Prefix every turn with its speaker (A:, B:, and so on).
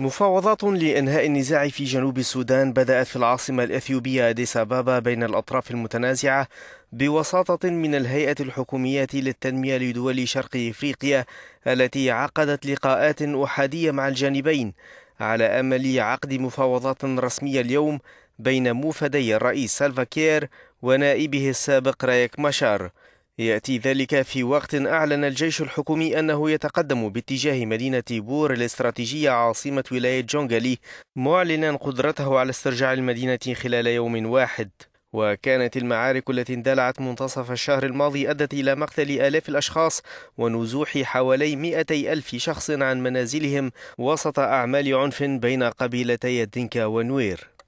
A: مفاوضات لإنهاء النزاع في جنوب السودان بدأت في العاصمة الأثيوبية أديس أبابا بين الأطراف المتنازعة بوساطة من الهيئة الحكومية للتنمية لدول شرق إفريقيا التي عقدت لقاءات أحادية مع الجانبين على أمل عقد مفاوضات رسمية اليوم بين موفدي الرئيس سالفا كير ونائبه السابق رايك مشار يأتي ذلك في وقت أعلن الجيش الحكومي أنه يتقدم باتجاه مدينة بور الاستراتيجية عاصمة ولاية جونغالي معلنا قدرته على استرجاع المدينة خلال يوم واحد وكانت المعارك التي اندلعت منتصف الشهر الماضي أدت إلى مقتل آلاف الأشخاص ونزوح حوالي 200 ألف شخص عن منازلهم وسط أعمال عنف بين قبيلتي الدنكا ونوير